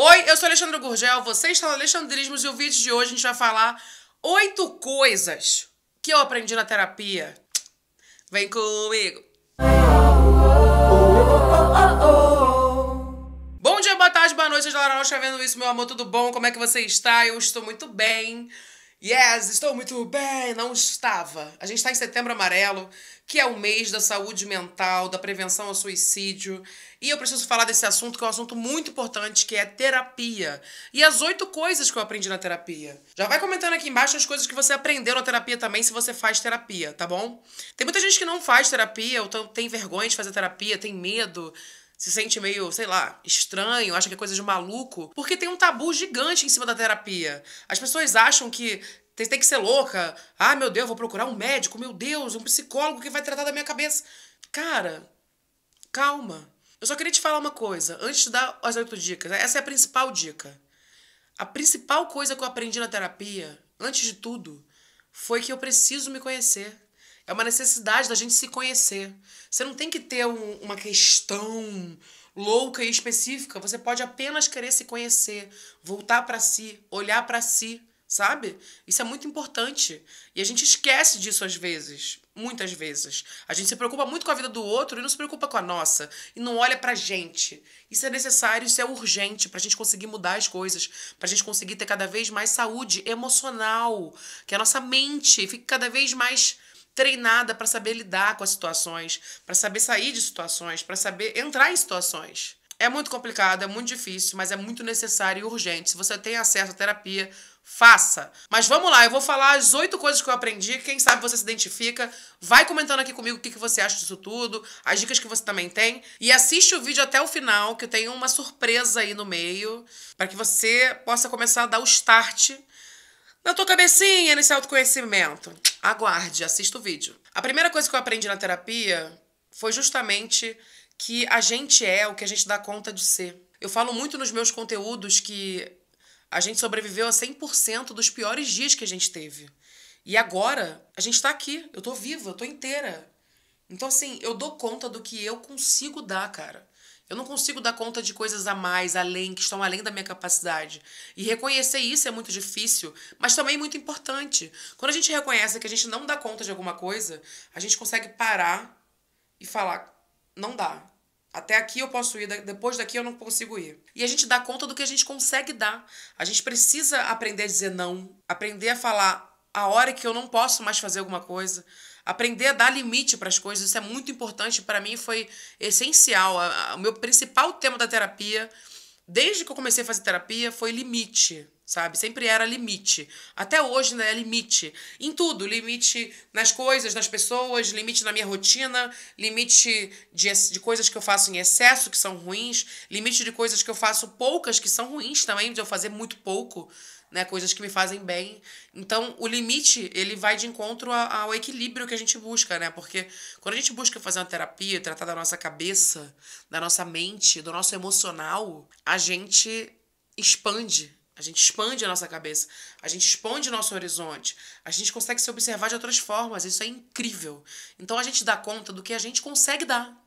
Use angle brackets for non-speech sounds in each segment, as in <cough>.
Oi, eu sou Alexandre Gurgel, você está no Alexandrismos e o vídeo de hoje a gente vai falar oito coisas que eu aprendi na terapia. Vem comigo! Bom dia, boa tarde, boa noite, seja lá vendo isso, meu amor, tudo bom? Como é que você está? Eu estou muito bem. Yes, estou muito bem, não estava. A gente está em setembro amarelo, que é o mês da saúde mental, da prevenção ao suicídio. E eu preciso falar desse assunto, que é um assunto muito importante, que é terapia. E as oito coisas que eu aprendi na terapia. Já vai comentando aqui embaixo as coisas que você aprendeu na terapia também, se você faz terapia, tá bom? Tem muita gente que não faz terapia, ou tem vergonha de fazer terapia, tem medo se sente meio, sei lá, estranho, acha que é coisa de maluco, porque tem um tabu gigante em cima da terapia. As pessoas acham que tem que ser louca. Ah, meu Deus, vou procurar um médico, meu Deus, um psicólogo que vai tratar da minha cabeça. Cara, calma. Eu só queria te falar uma coisa, antes de dar as oito dicas. Né? Essa é a principal dica. A principal coisa que eu aprendi na terapia, antes de tudo, foi que eu preciso me conhecer. É uma necessidade da gente se conhecer. Você não tem que ter um, uma questão louca e específica. Você pode apenas querer se conhecer, voltar para si, olhar para si, sabe? Isso é muito importante. E a gente esquece disso às vezes, muitas vezes. A gente se preocupa muito com a vida do outro e não se preocupa com a nossa. E não olha pra gente. Isso é necessário, isso é urgente pra gente conseguir mudar as coisas, pra gente conseguir ter cada vez mais saúde emocional, que a nossa mente fique cada vez mais treinada para saber lidar com as situações, para saber sair de situações, para saber entrar em situações. É muito complicado, é muito difícil, mas é muito necessário e urgente. Se você tem acesso à terapia, faça. Mas vamos lá, eu vou falar as oito coisas que eu aprendi. Quem sabe você se identifica. Vai comentando aqui comigo o que, você acha disso tudo, as dicas que você também tem. E assiste o vídeo até o final, que eu tenho uma surpresa aí no meio, para que você possa começar a dar o start na tua cabecinha nesse autoconhecimento. Aguarde, assista o vídeo. A primeira coisa que eu aprendi na terapia foi justamente que a gente é o que a gente dá conta de ser. Eu falo muito nos meus conteúdos que a gente sobreviveu a 100% dos piores dias que a gente teve. E agora, a gente tá aqui, eu tô viva, eu tô inteira. Então, assim, eu dou conta do que eu consigo dar, cara. Eu não consigo dar conta de coisas a mais, além, que estão além da minha capacidade. E reconhecer isso é muito difícil, mas também muito importante. Quando a gente reconhece que a gente não dá conta de alguma coisa, a gente consegue parar e falar: não dá. Até aqui eu posso ir, depois daqui eu não consigo ir. E a gente dá conta do que a gente consegue dar. A gente precisa aprender a dizer não, aprender a falar a hora que eu não posso mais fazer alguma coisa, Aprender a dar limite para as coisas, isso é muito importante para mim, foi essencial. O meu principal tema da terapia, desde que eu comecei a fazer terapia, foi limite sabe? Sempre era limite. Até hoje né, é limite. Em tudo, limite nas coisas, nas pessoas, limite na minha rotina, limite de, de coisas que eu faço em excesso que são ruins, limite de coisas que eu faço poucas que são ruins também, de eu fazer muito pouco né? Coisas que me fazem bem. Então, o limite, ele vai de encontro ao equilíbrio que a gente busca, né? Porque quando a gente busca fazer uma terapia, tratar da nossa cabeça, da nossa mente, do nosso emocional, a gente expande. A gente expande a nossa cabeça, a gente expande o nosso horizonte, a gente consegue se observar de outras formas, isso é incrível. Então a gente dá conta do que a gente consegue dar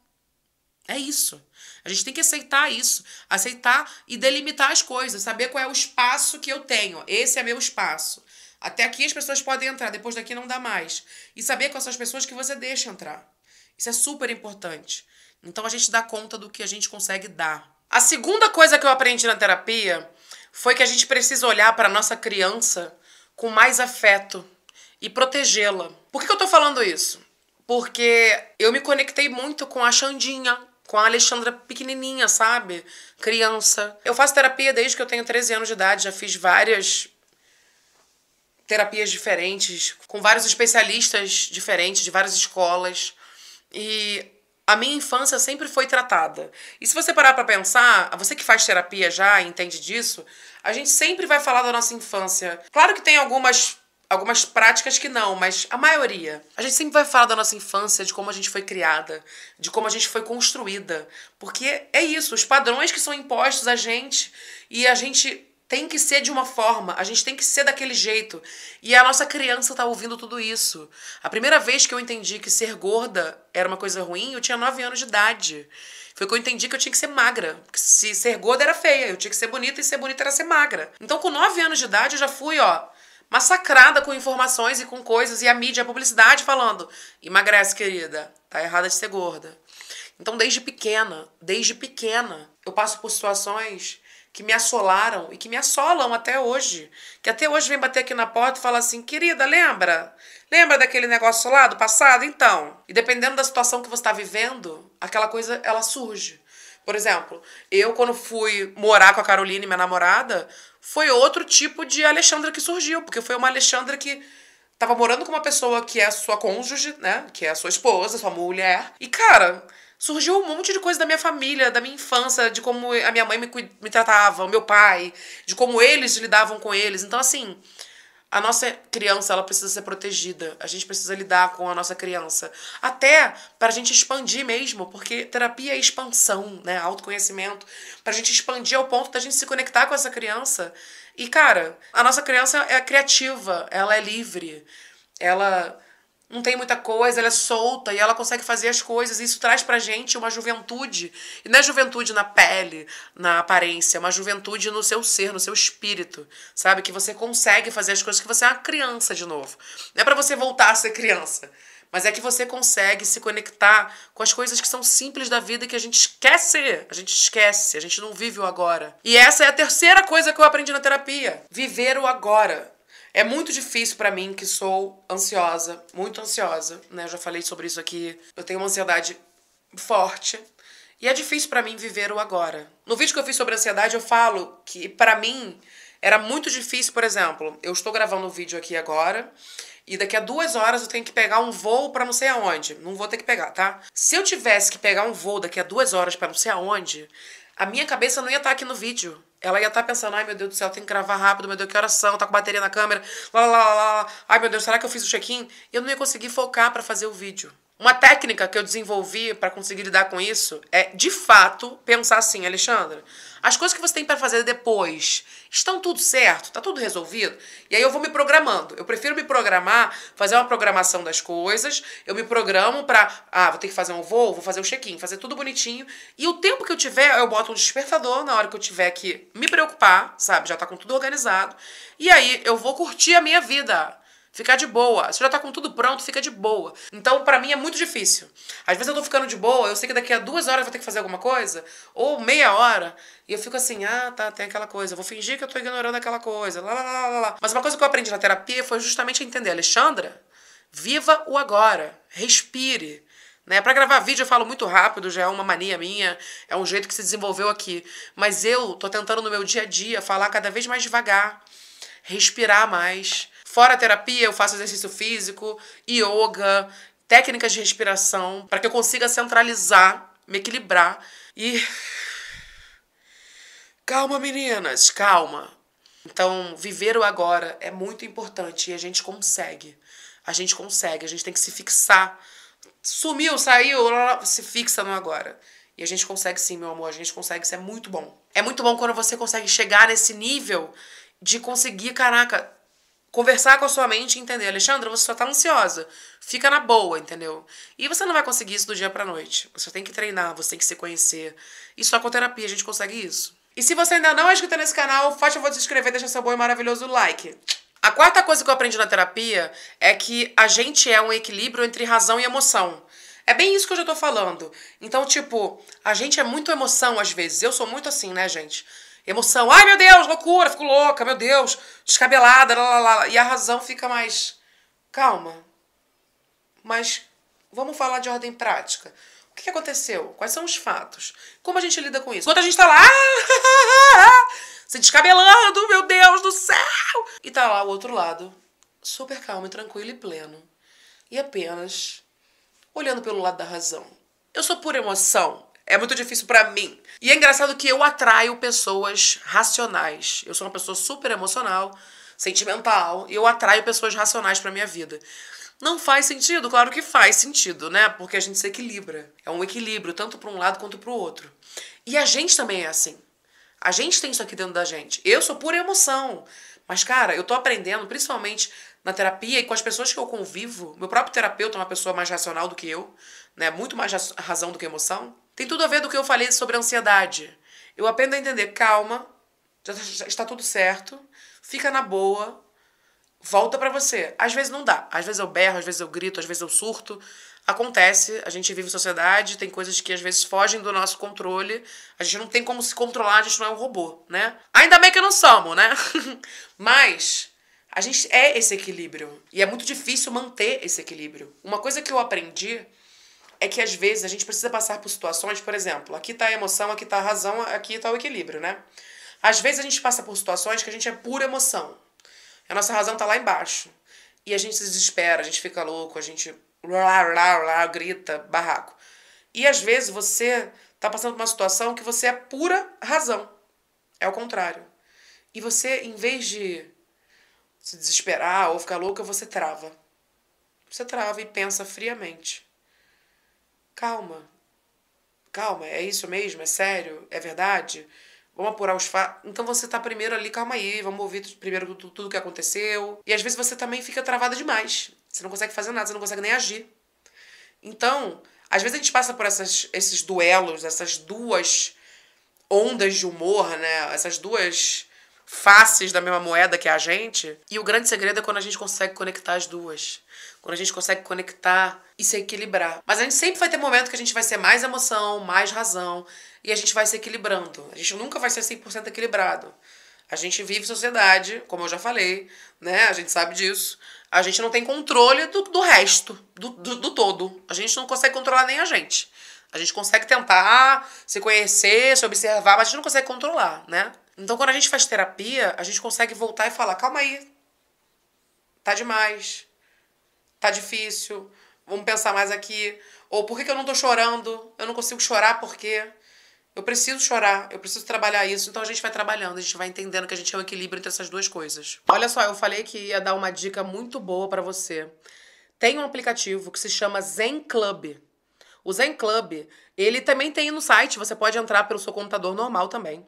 é isso. A gente tem que aceitar isso, aceitar e delimitar as coisas, saber qual é o espaço que eu tenho. Esse é meu espaço. Até aqui as pessoas podem entrar, depois daqui não dá mais. E saber quais são as pessoas que você deixa entrar. Isso é super importante. Então a gente dá conta do que a gente consegue dar. A segunda coisa que eu aprendi na terapia foi que a gente precisa olhar para nossa criança com mais afeto e protegê-la. Por que eu tô falando isso? Porque eu me conectei muito com a Xandinha, com a Alexandra pequenininha, sabe? Criança. Eu faço terapia desde que eu tenho 13 anos de idade, já fiz várias terapias diferentes, com vários especialistas diferentes, de várias escolas. E a minha infância sempre foi tratada. E se você parar para pensar, você que faz terapia já entende disso, a gente sempre vai falar da nossa infância. Claro que tem algumas algumas práticas que não, mas a maioria. A gente sempre vai falar da nossa infância, de como a gente foi criada, de como a gente foi construída, porque é isso, os padrões que são impostos a gente e a gente tem que ser de uma forma, a gente tem que ser daquele jeito. E a nossa criança tá ouvindo tudo isso. A primeira vez que eu entendi que ser gorda era uma coisa ruim, eu tinha 9 anos de idade. Foi que eu entendi que eu tinha que ser magra. Porque se ser gorda era feia, eu tinha que ser bonita e ser bonita era ser magra. Então, com 9 anos de idade, eu já fui, ó, massacrada com informações e com coisas, e a mídia, a publicidade falando: emagrece, querida, tá errada de ser gorda. Então, desde pequena, desde pequena, eu passo por situações que me assolaram e que me assolam até hoje. Que até hoje vem bater aqui na porta e fala assim: querida, lembra? Lembra daquele negócio lá do passado? Então. E dependendo da situação que você está vivendo, aquela coisa ela surge. Por exemplo, eu quando fui morar com a Caroline, minha namorada, foi outro tipo de Alexandra que surgiu, porque foi uma Alexandra que tava morando com uma pessoa que é sua cônjuge, né? Que é sua esposa, sua mulher. E, cara, surgiu um monte de coisa da minha família, da minha infância, de como a minha mãe me, me tratava, o meu pai, de como eles lidavam com eles. Então, assim, a nossa criança ela precisa ser protegida. A gente precisa lidar com a nossa criança. Até para a gente expandir mesmo, porque terapia é expansão, né? Autoconhecimento. Para a gente expandir ao ponto da gente se conectar com essa criança. E, cara, a nossa criança é criativa, ela é livre, ela não tem muita coisa, ela é solta e ela consegue fazer as coisas. E isso traz pra gente uma juventude. E não é juventude na pele, na aparência, é uma juventude no seu ser, no seu espírito, sabe? Que você consegue fazer as coisas, que você é uma criança de novo. Não é pra você voltar a ser criança, mas é que você consegue se conectar com as coisas que são simples da vida que a gente esquece. A gente esquece, a gente não vive o agora. E essa é a terceira coisa que eu aprendi na terapia: viver o agora. É muito difícil para mim, que sou ansiosa, muito ansiosa, né? Eu já falei sobre isso aqui. Eu tenho uma ansiedade forte. E é difícil para mim viver o agora. No vídeo que eu fiz sobre ansiedade, eu falo que para mim era muito difícil, por exemplo, eu estou gravando um vídeo aqui agora e daqui a duas horas eu tenho que pegar um voo para não sei aonde. Não vou ter que pegar, tá? Se eu tivesse que pegar um voo daqui a duas horas para não sei aonde, a minha cabeça não ia estar tá aqui no vídeo. Ela ia estar tá pensando, ai meu Deus do céu, tem que gravar rápido, meu Deus, que oração, tá com bateria na câmera, lá, lá, lá, lá, ai meu Deus, será que eu fiz o check-in? Eu não ia conseguir focar para fazer o vídeo. Uma técnica que eu desenvolvi para conseguir lidar com isso é, de fato, pensar assim, Alexandra, as coisas que você tem para fazer depois estão tudo certo, tá tudo resolvido? E aí eu vou me programando. Eu prefiro me programar, fazer uma programação das coisas. Eu me programo para, ah, vou ter que fazer um voo, vou fazer o um check-in, fazer tudo bonitinho. E o tempo que eu tiver, eu boto um despertador na hora que eu tiver que me preocupar, sabe? Já tá com tudo organizado. E aí eu vou curtir a minha vida Ficar de boa. Você já tá com tudo pronto, fica de boa. Então, para mim é muito difícil. Às vezes eu tô ficando de boa, eu sei que daqui a duas horas eu vou ter que fazer alguma coisa, ou meia hora, e eu fico assim, ah, tá, tem aquela coisa, eu vou fingir que eu tô ignorando aquela coisa, lá, lá, lá, lá, Mas uma coisa que eu aprendi na terapia foi justamente entender, Alexandra, viva o agora, respire. Né? Para gravar vídeo eu falo muito rápido, já é uma mania minha, é um jeito que se desenvolveu aqui. Mas eu tô tentando no meu dia a dia falar cada vez mais devagar, respirar mais Fora a terapia, eu faço exercício físico, yoga, técnicas de respiração, para que eu consiga centralizar, me equilibrar e. <sighs> Calma, meninas, calma. Então, viver o agora é muito importante e a gente consegue. A gente consegue, a gente tem que se fixar. Sumiu, saiu, se fixa no agora. E a gente consegue sim, meu amor, a gente consegue, isso é muito bom. É muito bom quando você consegue chegar nesse nível de conseguir, caraca, conversar com a sua mente e entender, Alexandra, você só tá ansiosa. Fica na boa, entendeu? E você não vai conseguir isso do dia pra noite. Você tem que treinar, você tem que se conhecer. E só com terapia a gente consegue isso. E se você ainda não é inscrito nesse canal, faz favor de se inscrever, deixa seu bom e maravilhoso like. A quarta coisa que eu aprendi na terapia é que a gente é um equilíbrio entre razão e emoção. É bem isso que eu já tô falando. Então, tipo, a gente é muito emoção às vezes. Eu sou muito assim, né, gente? emoção. Ai, meu Deus, loucura, fico louca, meu Deus, descabelada, lá, lá, lá. E a razão fica mais calma. Mas vamos falar de ordem prática. O que aconteceu? Quais são os fatos? Como a gente lida com isso? Enquanto a gente tá lá, <laughs> se descabelando, meu Deus do céu! E tá lá o outro lado, super calmo, tranquilo e pleno. E apenas olhando pelo lado da razão. Eu sou pura emoção. É muito difícil para mim. E é engraçado que eu atraio pessoas racionais. Eu sou uma pessoa super emocional, sentimental, e eu atraio pessoas racionais para minha vida. Não faz sentido? Claro que faz sentido, né? Porque a gente se equilibra. É um equilíbrio, tanto para um lado quanto para o outro. E a gente também é assim. A gente tem isso aqui dentro da gente. Eu sou pura emoção. Mas, cara, eu tô aprendendo, principalmente na terapia e com as pessoas que eu convivo. Meu próprio terapeuta é uma pessoa mais racional do que eu, né? Muito mais razão do que emoção. Tem tudo a ver do que eu falei sobre a ansiedade. Eu aprendo a entender, calma, já, tá, já está tudo certo, fica na boa, volta para você. Às vezes não dá. Às vezes eu berro, às vezes eu grito, às vezes eu surto. Acontece, a gente vive em sociedade, tem coisas que às vezes fogem do nosso controle. A gente não tem como se controlar, a gente não é um robô, né? Ainda bem que não somos, né? <laughs> Mas a gente é esse equilíbrio. E é muito difícil manter esse equilíbrio. Uma coisa que eu aprendi é que às vezes a gente precisa passar por situações, por exemplo, aqui está a emoção, aqui está a razão, aqui está o equilíbrio, né? Às vezes a gente passa por situações que a gente é pura emoção. A nossa razão está lá embaixo. E a gente se desespera, a gente fica louco, a gente lá, lá, lá, grita, barraco. E às vezes você está passando por uma situação que você é pura razão. É o contrário. E você, em vez de se desesperar ou ficar louca, você trava. Você trava e pensa friamente. Calma. Calma, é isso mesmo? É sério? É verdade? Vamos apurar os fatos. Então você tá primeiro ali, calma aí, vamos ouvir primeiro tudo, tudo que aconteceu. E às vezes você também fica travada demais. Você não consegue fazer nada, você não consegue nem agir. Então, às vezes a gente passa por essas, esses duelos, essas duas ondas de humor, né? Essas duas faces da mesma moeda que a gente. E o grande segredo é quando a gente consegue conectar as duas. Quando a gente consegue conectar e se equilibrar. Mas a gente sempre vai ter momento que a gente vai ser mais emoção, mais razão, e a gente vai se equilibrando. A gente nunca vai ser 100% equilibrado. A gente vive sociedade, como eu já falei, né? A gente sabe disso. A gente não tem controle do, do resto, do, do, do todo. A gente não consegue controlar nem a gente. A gente consegue tentar se conhecer, se observar, mas a gente não consegue controlar, né? Então, quando a gente faz terapia, a gente consegue voltar e falar: calma aí, tá demais, tá difícil, vamos pensar mais aqui. Ou por que, eu não tô chorando? Eu não consigo chorar porque eu preciso chorar, eu preciso trabalhar isso. Então a gente vai trabalhando, a gente vai entendendo que a gente é um equilíbrio entre essas duas coisas. Olha só, eu falei que ia dar uma dica muito boa para você. Tem um aplicativo que se chama Zen Club. O Zen Club, ele também tem no site, você pode entrar pelo seu computador normal também.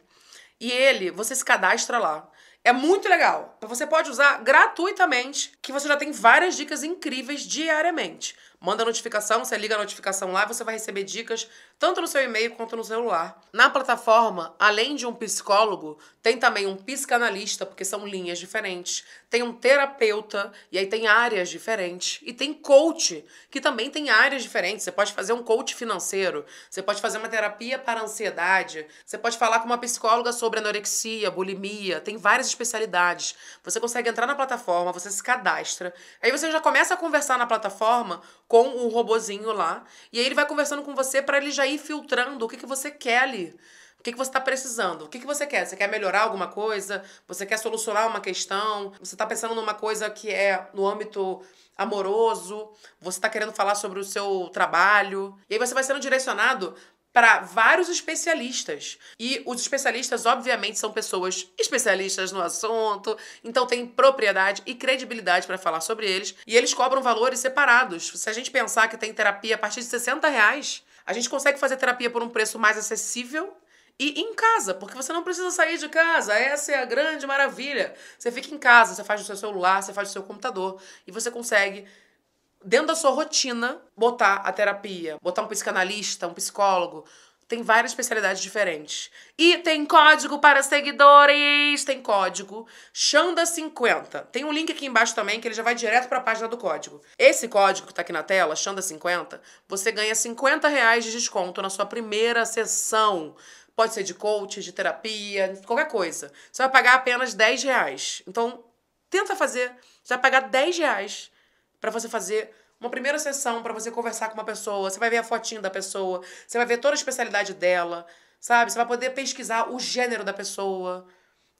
E ele, você se cadastra lá. É muito legal. Você pode usar gratuitamente, que você já tem várias dicas incríveis diariamente. Manda notificação, você liga a notificação lá, você vai receber dicas tanto no seu e-mail quanto no celular. Na plataforma, além de um psicólogo, tem também um psicanalista, porque são linhas diferentes, tem um terapeuta, e aí tem áreas diferentes, e tem coach, que também tem áreas diferentes. Você pode fazer um coach financeiro, você pode fazer uma terapia para ansiedade, você pode falar com uma psicóloga sobre anorexia, bulimia, tem várias especialidades. Você consegue entrar na plataforma, você se cadastra, aí você já começa a conversar na plataforma com o um robozinho lá, e aí ele vai conversando com você para ele já ir ir filtrando o que, que você quer ali. O que, que você está precisando? O que, que você quer? Você quer melhorar alguma coisa? Você quer solucionar uma questão? Você está pensando numa coisa que é no âmbito amoroso? Você está querendo falar sobre o seu trabalho? E aí você vai sendo direcionado para vários especialistas. E os especialistas, obviamente, são pessoas especialistas no assunto, então tem propriedade e credibilidade para falar sobre eles. E eles cobram valores separados. Se a gente pensar que tem terapia a partir de 60 reais a gente consegue fazer terapia por um preço mais acessível e em casa, porque você não precisa sair de casa. Essa é a grande maravilha. Você fica em casa, você faz no seu celular, você faz no seu computador e você consegue dentro da sua rotina botar a terapia, botar um psicanalista, um psicólogo, tem várias especialidades diferentes. E tem código para seguidores, tem código Xanda50. Tem um link aqui embaixo também que ele já vai direto para a página do código. Esse código que tá aqui na tela, Xanda50, você ganha 50 reais de desconto na sua primeira sessão. Pode ser de coach, de terapia, qualquer coisa. Você vai pagar apenas 10 reais. Então, tenta fazer. Você vai pagar 10 reais para você fazer uma primeira sessão para você conversar com uma pessoa, você vai ver a fotinho da pessoa, você vai ver toda a especialidade dela, sabe? Você vai poder pesquisar o gênero da pessoa.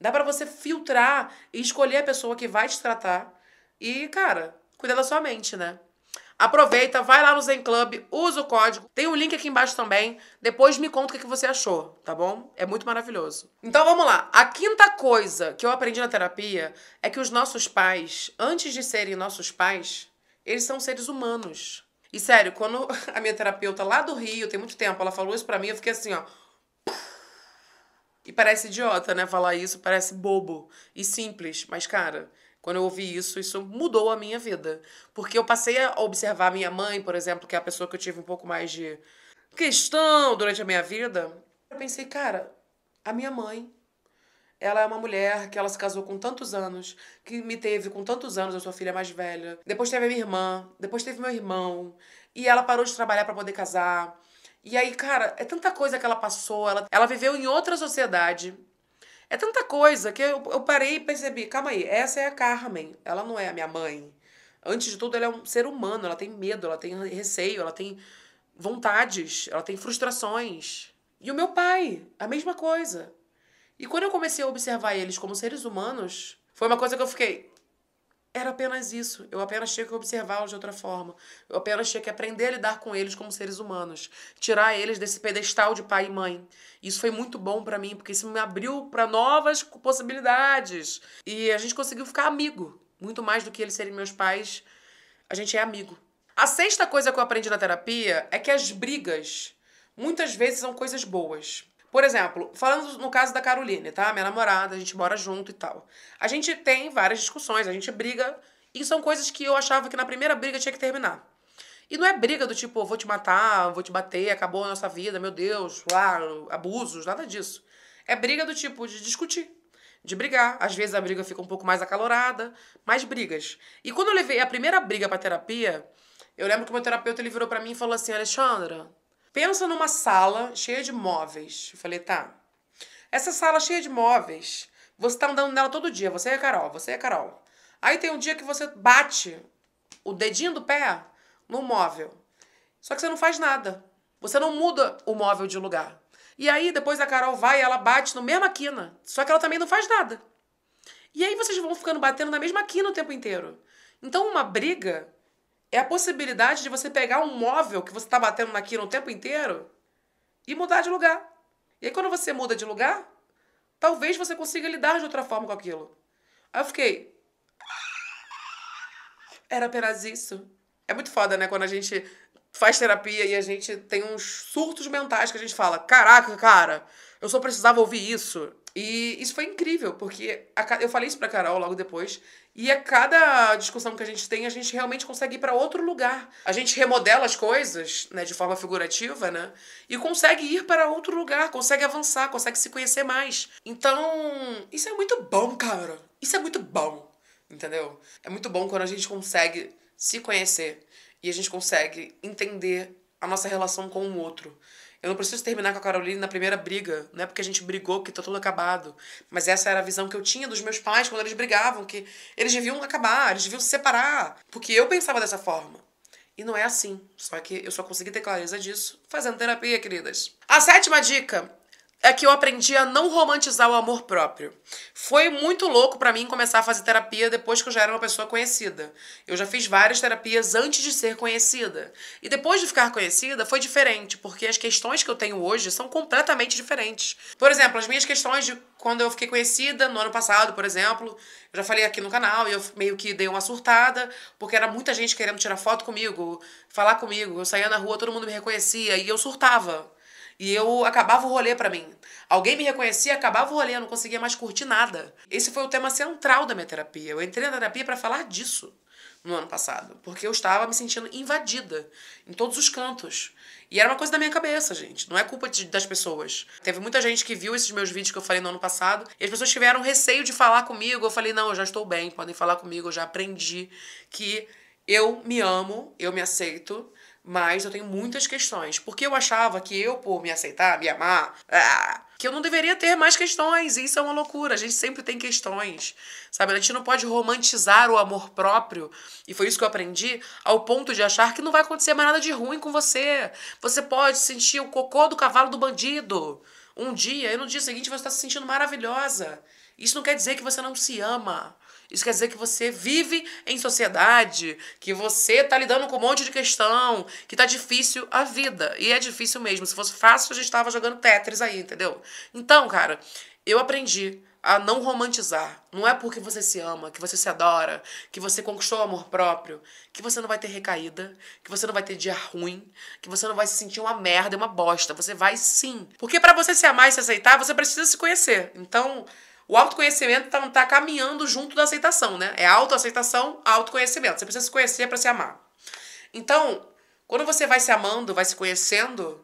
Dá para você filtrar e escolher a pessoa que vai te tratar. E, cara, cuida da sua mente, né? Aproveita, vai lá no Zen Club, usa o código. Tem um link aqui embaixo também. Depois me conta o que você achou, tá bom? É muito maravilhoso. Então vamos lá. A quinta coisa que eu aprendi na terapia é que os nossos pais, antes de serem nossos pais, eles são seres humanos. E sério, quando <laughs> a minha terapeuta lá do Rio, tem muito tempo, ela falou isso pra mim, eu fiquei assim, ó. E parece idiota, né? Falar isso parece bobo e simples, mas cara, quando eu ouvi isso, isso mudou a minha vida. Porque eu passei a observar minha mãe, por exemplo, que é a pessoa que eu tive um pouco mais de questão durante a minha vida. Eu pensei, cara, a minha mãe ela é uma mulher que ela se casou com tantos anos, que me teve com tantos anos, a sua filha mais velha. Depois teve a minha irmã, depois teve meu irmão. E ela parou de trabalhar para poder casar. E aí, cara, é tanta coisa que ela passou, ela, ela viveu em outra sociedade. É tanta coisa que eu, eu parei e percebi, calma aí, essa é a Carmen, ela não é a minha mãe. Antes de tudo, ela é um ser humano, ela tem medo, ela tem receio, ela tem vontades, ela tem frustrações. E o meu pai, a mesma coisa. E quando eu comecei a observar eles como seres humanos, foi uma coisa que eu fiquei. Era apenas isso. Eu apenas tinha que observá-los de outra forma. Eu apenas tinha que aprender a lidar com eles como seres humanos. Tirar eles desse pedestal de pai e mãe. Isso foi muito bom para mim, porque isso me abriu para novas possibilidades. E a gente conseguiu ficar amigo. Muito mais do que eles serem meus pais, a gente é amigo. A sexta coisa que eu aprendi na terapia é que as brigas muitas vezes são coisas boas. Por exemplo, falando no caso da Caroline, tá? Minha namorada, a gente mora junto e tal. A gente tem várias discussões, a gente briga, e são coisas que eu achava que na primeira briga tinha que terminar. E não é briga do tipo, vou te matar, vou te bater, acabou a nossa vida, meu Deus, lá abusos, nada disso. É briga do tipo de discutir, de brigar. Às vezes a briga fica um pouco mais acalorada, mais brigas. E quando eu levei a primeira briga pra terapia, eu lembro que o meu terapeuta ele virou para mim e falou assim: Alexandra, Pensa numa sala cheia de móveis. Eu falei, tá. Essa sala cheia de móveis, você tá andando nela todo dia, você é a Carol, você é a Carol. Aí tem um dia que você bate o dedinho do pé no móvel. Só que você não faz nada. Você não muda o móvel de lugar. E aí depois a Carol vai, ela bate no mesma quina, só que ela também não faz nada. E aí vocês vão ficando batendo na mesma quina o tempo inteiro. Então uma briga é a possibilidade de você pegar um móvel que você está batendo naquilo o tempo inteiro e mudar de lugar. E aí, quando você muda de lugar, talvez você consiga lidar de outra forma com aquilo. Aí eu fiquei. Era apenas isso. É muito foda, né? Quando a gente faz terapia e a gente tem uns surtos mentais que a gente fala: caraca, cara, eu só precisava ouvir isso. E isso foi incrível, porque a, eu falei isso pra Carol logo depois. E a cada discussão que a gente tem, a gente realmente consegue ir pra outro lugar. A gente remodela as coisas, né, de forma figurativa, né? E consegue ir para outro lugar, consegue avançar, consegue se conhecer mais. Então, isso é muito bom, cara. Isso é muito bom, entendeu? É muito bom quando a gente consegue se conhecer e a gente consegue entender a nossa relação com o outro. Eu não preciso terminar com a Caroline na primeira briga. Não é porque a gente brigou que tá tudo acabado. Mas essa era a visão que eu tinha dos meus pais quando eles brigavam, que eles deviam acabar, eles deviam se separar. Porque eu pensava dessa forma. E não é assim. Só que eu só consegui ter clareza disso fazendo terapia, queridas. A sétima dica é que eu aprendi a não romantizar o amor próprio. Foi muito louco para mim começar a fazer terapia depois que eu já era uma pessoa conhecida. Eu já fiz várias terapias antes de ser conhecida. E depois de ficar conhecida foi diferente, porque as questões que eu tenho hoje são completamente diferentes. Por exemplo, as minhas questões de quando eu fiquei conhecida no ano passado, por exemplo, eu já falei aqui no canal e eu meio que dei uma surtada, porque era muita gente querendo tirar foto comigo, falar comigo. Eu saía na rua, todo mundo me reconhecia e eu surtava. E eu acabava o rolê para mim. Alguém me reconhecia, acabava o rolê, eu não conseguia mais curtir nada. Esse foi o tema central da minha terapia. Eu entrei na terapia para falar disso no ano passado, porque eu estava me sentindo invadida em todos os cantos. E era uma coisa da minha cabeça, gente. Não é culpa de, das pessoas. Teve muita gente que viu esses meus vídeos que eu falei no ano passado e as pessoas tiveram receio de falar comigo. Eu falei, não, eu já estou bem, podem falar comigo, eu já aprendi que eu me amo, eu me aceito mas eu tenho muitas questões. Porque eu achava que eu, por me aceitar, me amar, ah, que eu não deveria ter mais questões. E isso é uma loucura. A gente sempre tem questões, sabe? A gente não pode romantizar o amor próprio. E foi isso que eu aprendi, ao ponto de achar que não vai acontecer mais nada de ruim com você. Você pode sentir o cocô do cavalo do bandido um dia, e no dia seguinte você está se sentindo maravilhosa. Isso não quer dizer que você não se ama. Isso quer dizer que você vive em sociedade, que você tá lidando com um monte de questão, que tá difícil a vida. E é difícil mesmo. Se fosse fácil, a gente tava jogando Tetris aí, entendeu? Então, cara, eu aprendi a não romantizar. Não é porque você se ama, que você se adora, que você conquistou o amor próprio, que você não vai ter recaída, que você não vai ter dia ruim, que você não vai se sentir uma merda, uma bosta. Você vai sim. Porque para você se amar e se aceitar, você precisa se conhecer. Então, o autoconhecimento está tá caminhando junto da aceitação, né? É autoaceitação, autoconhecimento. Você precisa se conhecer para se amar. Então, quando você vai se amando, vai se conhecendo,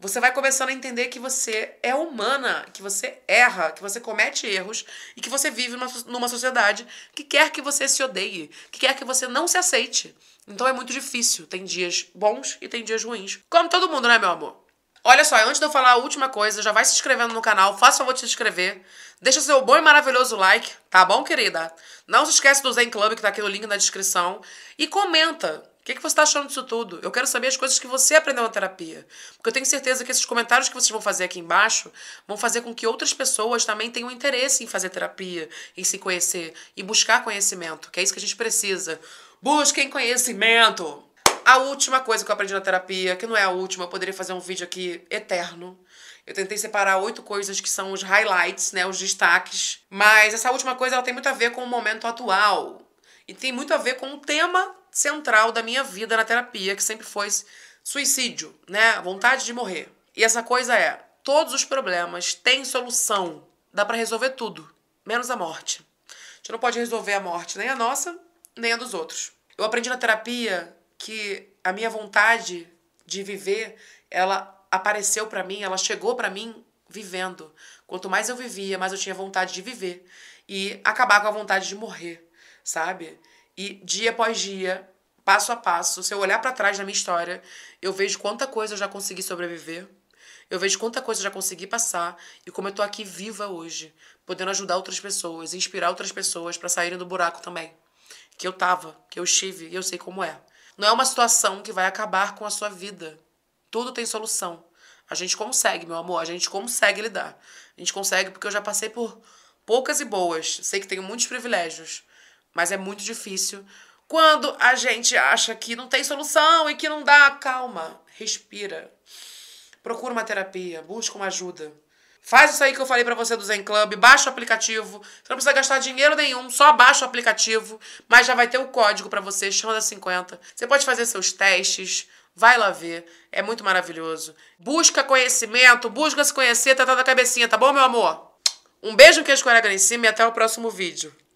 você vai começando a entender que você é humana, que você erra, que você comete erros e que você vive numa, numa sociedade que quer que você se odeie, que quer que você não se aceite. Então é muito difícil. Tem dias bons e tem dias ruins. Como todo mundo, né, meu amor? Olha só, antes de eu falar a última coisa, já vai se inscrevendo no canal, faça favor de se inscrever. Deixa seu bom e maravilhoso like, tá bom, querida? Não se esquece do Zen Club, que tá aqui no link na descrição. E comenta o que, que você está achando disso tudo? Eu quero saber as coisas que você aprendeu na terapia. Porque eu tenho certeza que esses comentários que vocês vão fazer aqui embaixo vão fazer com que outras pessoas também tenham interesse em fazer terapia, em se conhecer e buscar conhecimento, que é isso que a gente precisa. Busquem conhecimento! A última coisa que eu aprendi na terapia, que não é a última, eu poderia fazer um vídeo aqui eterno. Eu tentei separar oito coisas que são os highlights, né, os destaques. Mas essa última coisa ela tem muito a ver com o momento atual e tem muito a ver com o tema central da minha vida na terapia, que sempre foi suicídio, né, vontade de morrer. E essa coisa é: todos os problemas têm solução. Dá para resolver tudo, menos a morte. A gente não pode resolver a morte nem a nossa, nem a dos outros. Eu aprendi na terapia que a minha vontade de viver, ela apareceu para mim, ela chegou para mim vivendo. Quanto mais eu vivia, mais eu tinha vontade de viver e acabar com a vontade de morrer, sabe? E dia após dia, passo a passo, se eu olhar para trás na minha história, eu vejo quanta coisa eu já consegui sobreviver. Eu vejo quanta coisa eu já consegui passar e como eu tô aqui viva hoje, podendo ajudar outras pessoas, inspirar outras pessoas para saírem do buraco também. Que eu tava, que eu estive e eu sei como é. Não é uma situação que vai acabar com a sua vida. Tudo tem solução. A gente consegue, meu amor, a gente consegue lidar. A gente consegue porque eu já passei por poucas e boas. Sei que tenho muitos privilégios, mas é muito difícil. Quando a gente acha que não tem solução e que não dá, calma, respira. Procura uma terapia, busca uma ajuda. Faz isso aí que eu falei para você do Zen Club, baixa o aplicativo. Você não precisa gastar dinheiro nenhum, só baixa o aplicativo, mas já vai ter o um código para você, chama da 50. Você pode fazer seus testes, vai lá ver, é muito maravilhoso. Busca conhecimento, busca se conhecer, tá, tá cabecinha, tá bom, meu amor? Um beijo, um queijo com em cima e até o próximo vídeo.